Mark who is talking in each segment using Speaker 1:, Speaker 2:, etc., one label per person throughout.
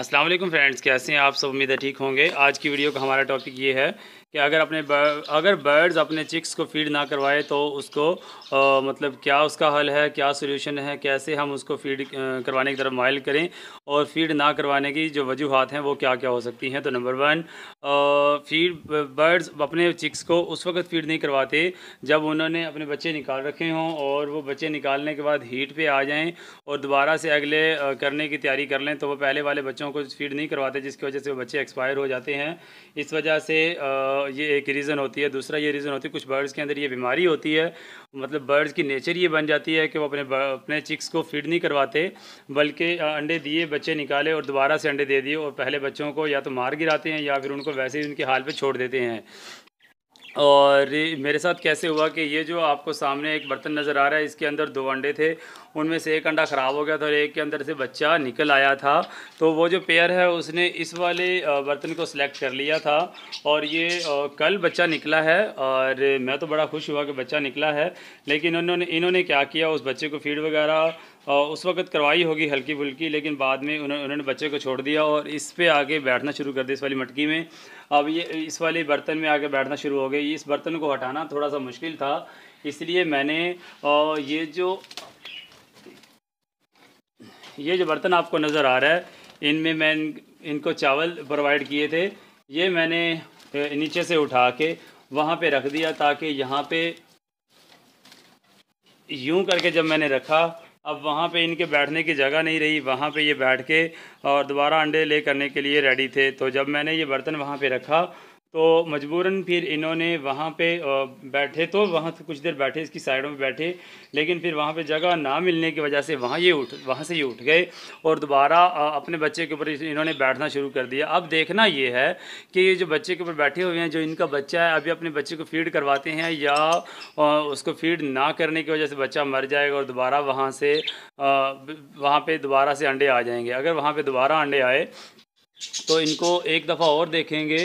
Speaker 1: Aslam friends कैसे हैं आप सब उम्मीद है ठीक होंगे आज की वीडियो का हमारा टॉपिक ये है कि अगर अपने अगर बर्ड्स अपने चिक्स को फीड ना करवाए तो उसको आ, मतलब क्या उसका हल है क्या सोल्यूशन है कैसे हम उसको फीड करवाने की तरफ माइल करें और फीड ना करवाने की जो वजूहत हैं वो क्या क्या हो सकती हैं तो नंबर वन फीड बर्ड्स अपने चिक्स को उस वक्त फीड नहीं करवाते जब उन्होंने अपने बच्चे निकाल रखे हों और वो बच्चे निकालने के बाद हीट पर आ जाएँ और दोबारा से अगले करने की तैयारी कर लें तो वो पहले वाले बच्चों को फीड नहीं करवाते जिसकी वजह से वो बच्चे एक्सपायर हो जाते हैं इस वजह से ये एक रीज़न होती है दूसरा ये रीज़न होती है कुछ बर्ड्स के अंदर ये बीमारी होती है मतलब बर्ड्स की नेचर ये बन जाती है कि वो अपने अपने चिक्स को फीड नहीं करवाते बल्कि अंडे दिए बच्चे निकाले और दोबारा से अंडे दे दिए और पहले बच्चों को या तो मार गिराते हैं या फिर उनको वैसे ही उनके हाल पर छोड़ देते हैं और मेरे साथ कैसे हुआ कि ये जो आपको सामने एक बर्तन नज़र आ रहा है इसके अंदर दो अंडे थे उनमें से एक अंडा ख़राब हो गया था और एक के अंदर से बच्चा निकल आया था तो वो जो पेयर है उसने इस वाले बर्तन को सिलेक्ट कर लिया था और ये कल बच्चा निकला है और मैं तो बड़ा खुश हुआ कि बच्चा निकला है लेकिन उन्होंने इन्होंने क्या किया उस बच्चे को फीड वगैरह उस वक्त करवाई होगी हल्की फुल्की लेकिन बाद में उन्होंने उन्होंने बच्चे को छोड़ दिया और इस पे आके बैठना शुरू कर दिया इस वाली मटकी में अब ये इस वाले बर्तन में आके बैठना शुरू हो गई इस बर्तन को हटाना थोड़ा सा मुश्किल था इसलिए मैंने ये जो ये जो बर्तन आपको नज़र आ रहा है इनमें मैं इनको चावल प्रोवाइड किए थे ये मैंने नीचे से उठा के वहाँ पर रख दिया ताकि यहाँ पर यूँ करके जब मैंने रखा अब वहाँ पे इनके बैठने की जगह नहीं रही वहाँ पे ये बैठ के और दोबारा अंडे ले करने के लिए रेडी थे तो जब मैंने ये बर्तन वहाँ पे रखा तो मजबूरन फिर इन्होंने वहाँ पे बैठे तो वहाँ से कुछ देर बैठे इसकी साइडों में बैठे लेकिन फिर वहाँ पे जगह ना मिलने की वजह से वहाँ ये उठ वहाँ से ये उठ गए और दोबारा अपने बच्चे के ऊपर इन्होंने बैठना शुरू कर दिया अब देखना ये है कि ये जो बच्चे के ऊपर बैठे हुए हैं जो इनका बच्चा है अभी अपने बच्चे को फीड करवाते हैं या उसको फीड ना करने की वजह से बच्चा मर जाएगा और दोबारा वहाँ से वहाँ पर दोबारा से अंडे आ जाएंगे अगर वहाँ पर दोबारा अंडे आए तो इनको एक दफ़ा और देखेंगे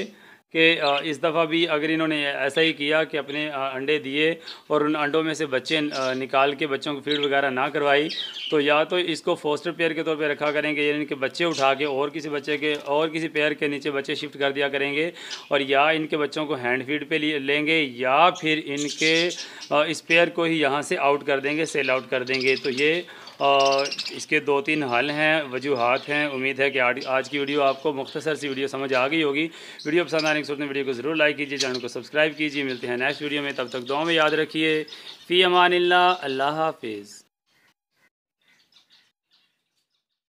Speaker 1: कि इस दफ़ा भी अगर इन्होंने ऐसा ही किया कि अपने अंडे दिए और उन अंडों में से बच्चे निकाल के बच्चों को फीड वगैरह ना करवाई तो या तो इसको फोस्टर पेयर के तौर पे रखा करेंगे यानी इनके बच्चे उठा के और किसी बच्चे के और किसी पेयर के नीचे बच्चे शिफ्ट कर दिया करेंगे और या इनके बच्चों को हैंड फीड पर लेंगे या फिर इनके इस पेयर को ही यहाँ से आउट कर देंगे सेल आउट कर देंगे तो ये और इसके दो तीन हल हैं वजूहत हैं उम्मीद है कि आज की वीडियो आपको मुख्तसर सी वीडियो समझ आ गई होगी वीडियो पसंद आने की सूरत में वीडियो को ज़रूर लाइक कीजिए चैनल को सब्सक्राइब कीजिए मिलते हैं नेक्स्ट वीडियो में तब तक दो में याद रखिए फ़ी अमान अल्लाह हाफिज़